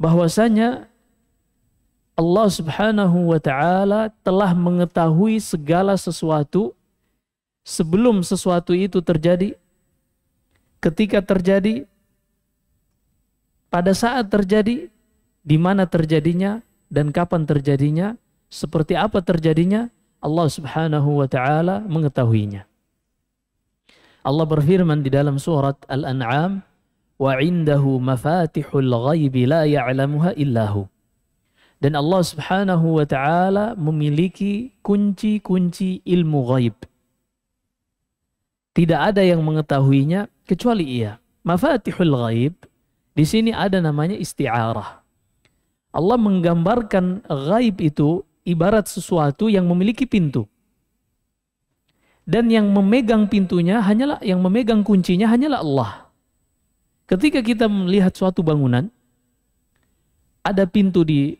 bahwasanya Allah Subhanahu wa taala telah mengetahui segala sesuatu sebelum sesuatu itu terjadi, ketika terjadi, pada saat terjadi, di mana terjadinya dan kapan terjadinya, seperti apa terjadinya, Allah Subhanahu wa taala mengetahuinya. Allah berfirman di dalam surat Al-An'am wa indahu mafatihul ghaibi la ya'lamuha Dan Allah Subhanahu wa taala memiliki kunci-kunci ilmu ghaib. Tidak ada yang mengetahuinya kecuali Ia. Mafatihul ghaib di sini ada namanya isti'arah. Allah menggambarkan ghaib itu ibarat sesuatu yang memiliki pintu. Dan yang memegang pintunya hanyalah yang memegang kuncinya hanyalah Allah. Ketika kita melihat suatu bangunan, ada pintu di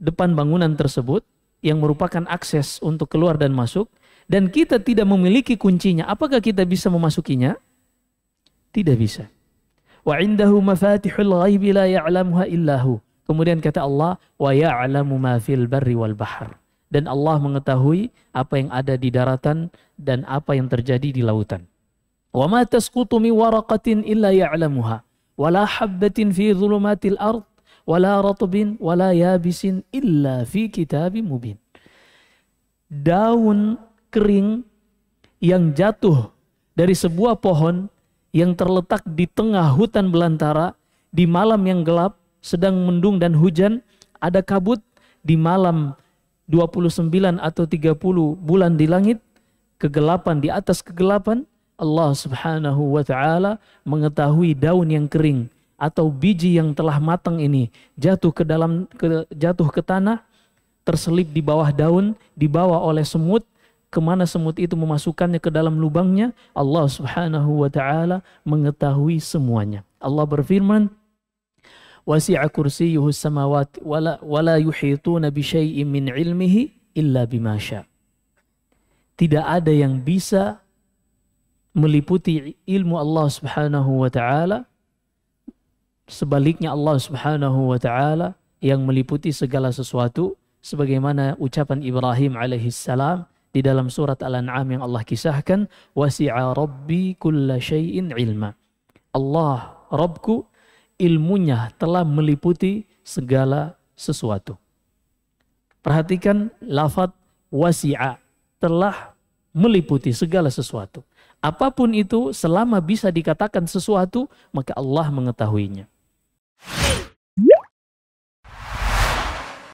depan bangunan tersebut yang merupakan akses untuk keluar dan masuk, dan kita tidak memiliki kuncinya, apakah kita bisa memasukinya? Tidak bisa. Wa indahu mafatihul ghaibi la ya'lamuha illahu. Kemudian kata Allah, wa ya'lamu ma fil barri wal bahr. Dan Allah mengetahui apa yang ada di daratan dan apa yang terjadi di lautan. وما تسقط من ورقة إلا يعلمها ولا حبة في ظلمات الأرض ولا رطب ولا يابس إلا في كتاب مبين داون كرين yang jatuh dari sebuah pohon yang terletak di tengah hutan belantara di malam yang gelap sedang mendung dan hujan ada kabut di malam 29 atau 30 bulan di langit kegelapan di atas kegelapan Allah Subhanahu wa taala mengetahui daun yang kering atau biji yang telah matang ini jatuh ke dalam ke, jatuh ke tanah terselip di bawah daun dibawa oleh semut kemana semut itu memasukkannya ke dalam lubangnya Allah Subhanahu wa taala mengetahui semuanya Allah berfirman wasi'a kursiyuhu samawati wala wala yuhituna bi min ilmihi illa bima tidak ada yang bisa meliputi ilmu Allah Subhanahu wa taala sebaliknya Allah Subhanahu wa taala yang meliputi segala sesuatu sebagaimana ucapan Ibrahim alaihissalam di dalam surat Al-An'am yang Allah kisahkan wasi'a rabbi kulla syai'in ilma Allah Rabbku ilmunya telah meliputi segala sesuatu perhatikan lafad wasi'a telah meliputi segala sesuatu Apapun itu, selama bisa dikatakan sesuatu, maka Allah mengetahuinya.